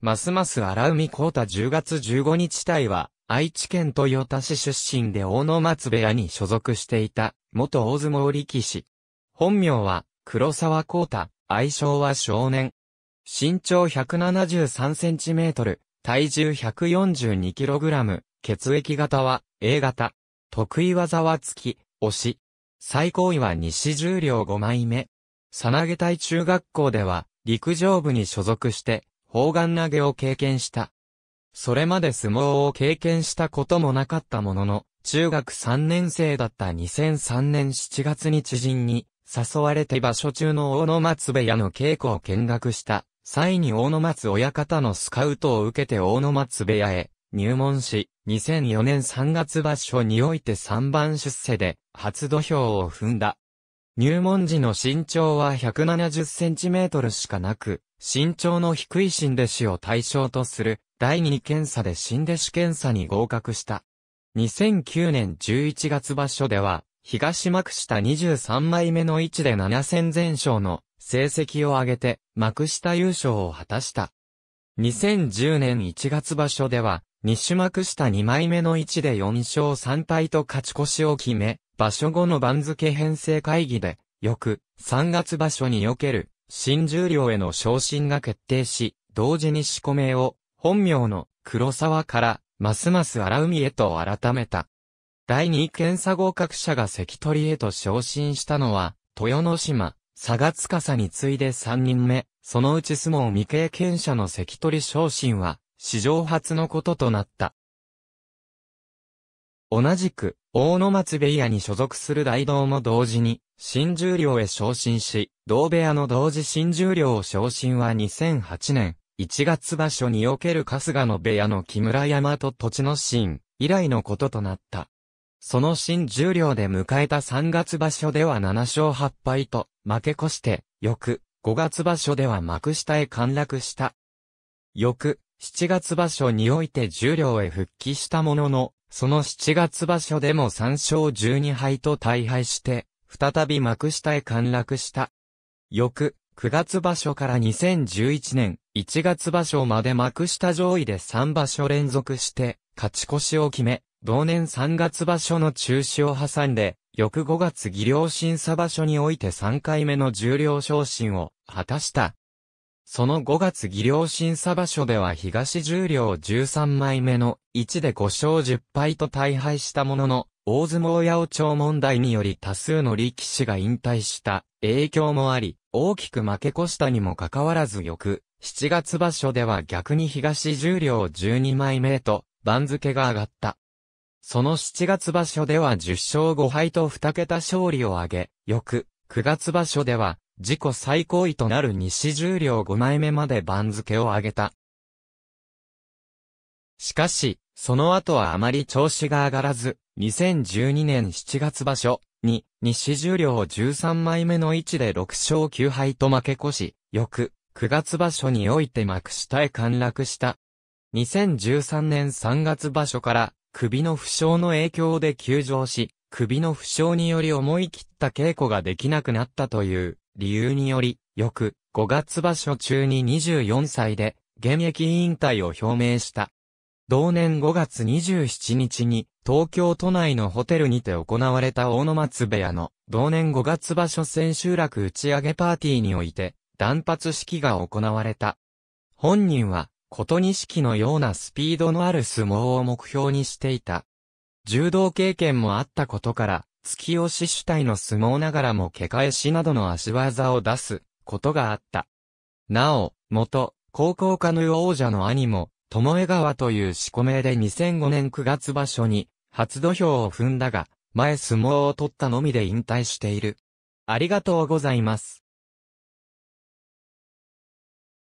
ますます荒海光太10月15日隊は、愛知県豊田市出身で大野松部屋に所属していた、元大相撲力士。本名は、黒沢光太、愛称は少年。身長173センチメートル、体重142キログラム、血液型は A 型。得意技は突き、押し。最高位は西重量5枚目。さなげ隊中学校では、陸上部に所属して、砲丸投げを経験した。それまで相撲を経験したこともなかったものの、中学3年生だった2003年7月に知人に、誘われて場所中の大野松部屋の稽古を見学した。際に大野松親方のスカウトを受けて大野松部屋へ入門し、2004年3月場所において3番出世で初土俵を踏んだ。入門時の身長は170センチメートルしかなく、身長の低い新弟子を対象とする第2検査で新弟子検査に合格した。2009年11月場所では、東幕下23枚目の位置で7戦全勝の成績を上げて幕下優勝を果たした。2010年1月場所では、西幕下2枚目の位置で4勝3敗と勝ち越しを決め、場所後の番付編成会議で、翌3月場所における新十両への昇進が決定し、同時に四股名を本名の黒沢からますます荒海へと改めた。第二検査合格者が関取へと昇進したのは、豊ノ島、佐賀司に次いで3人目、そのうち相撲未経験者の関取昇進は、史上初のこととなった。同じく、大野松部屋に所属する大道も同時に、新十両へ昇進し、同部屋の同時新十両昇進は2008年、1月場所における春日の部屋の木村山と土地のシーン、以来のこととなった。その新十両で迎えた3月場所では7勝8敗と、負け越して、翌、5月場所では幕下へ陥落した。翌、7月場所において十両へ復帰したものの、その7月場所でも3勝12敗と大敗して、再び幕下へ陥落した。翌、9月場所から2011年1月場所まで幕下上位で3場所連続して、勝ち越しを決め、同年3月場所の中止を挟んで、翌5月技量審査場所において3回目の重量昇進を果たした。その5月技量審査場所では東十両13枚目の1で5勝10敗と大敗したものの、大相撲八百長問題により多数の力士が引退した影響もあり、大きく負け越したにもかかわらず翌、7月場所では逆に東十両12枚目と番付が上がった。その7月場所では10勝5敗と2桁勝利を挙げ、翌、9月場所では自己最高位となる西重量5枚目まで番付を上げた。しかし、その後はあまり調子が上がらず、2012年7月場所に、西重量13枚目の位置で6勝9敗と負け越し、翌、9月場所において幕下へ陥落した。2013年3月場所から、首の負傷の影響で休場し、首の負傷により思い切った稽古ができなくなったという。理由により、翌5月場所中に24歳で現役引退を表明した。同年5月27日に東京都内のホテルにて行われた大野松部屋の同年5月場所千秋楽打ち上げパーティーにおいて断髪式が行われた。本人は琴錦のようなスピードのある相撲を目標にしていた。柔道経験もあったことから突き押し主体の相撲ながらもけ返しなどの足技を出すことがあった。なお、元、高校ヌの王者の兄も、巴川という四股名で2005年9月場所に、初土俵を踏んだが、前相撲を取ったのみで引退している。ありがとうございます。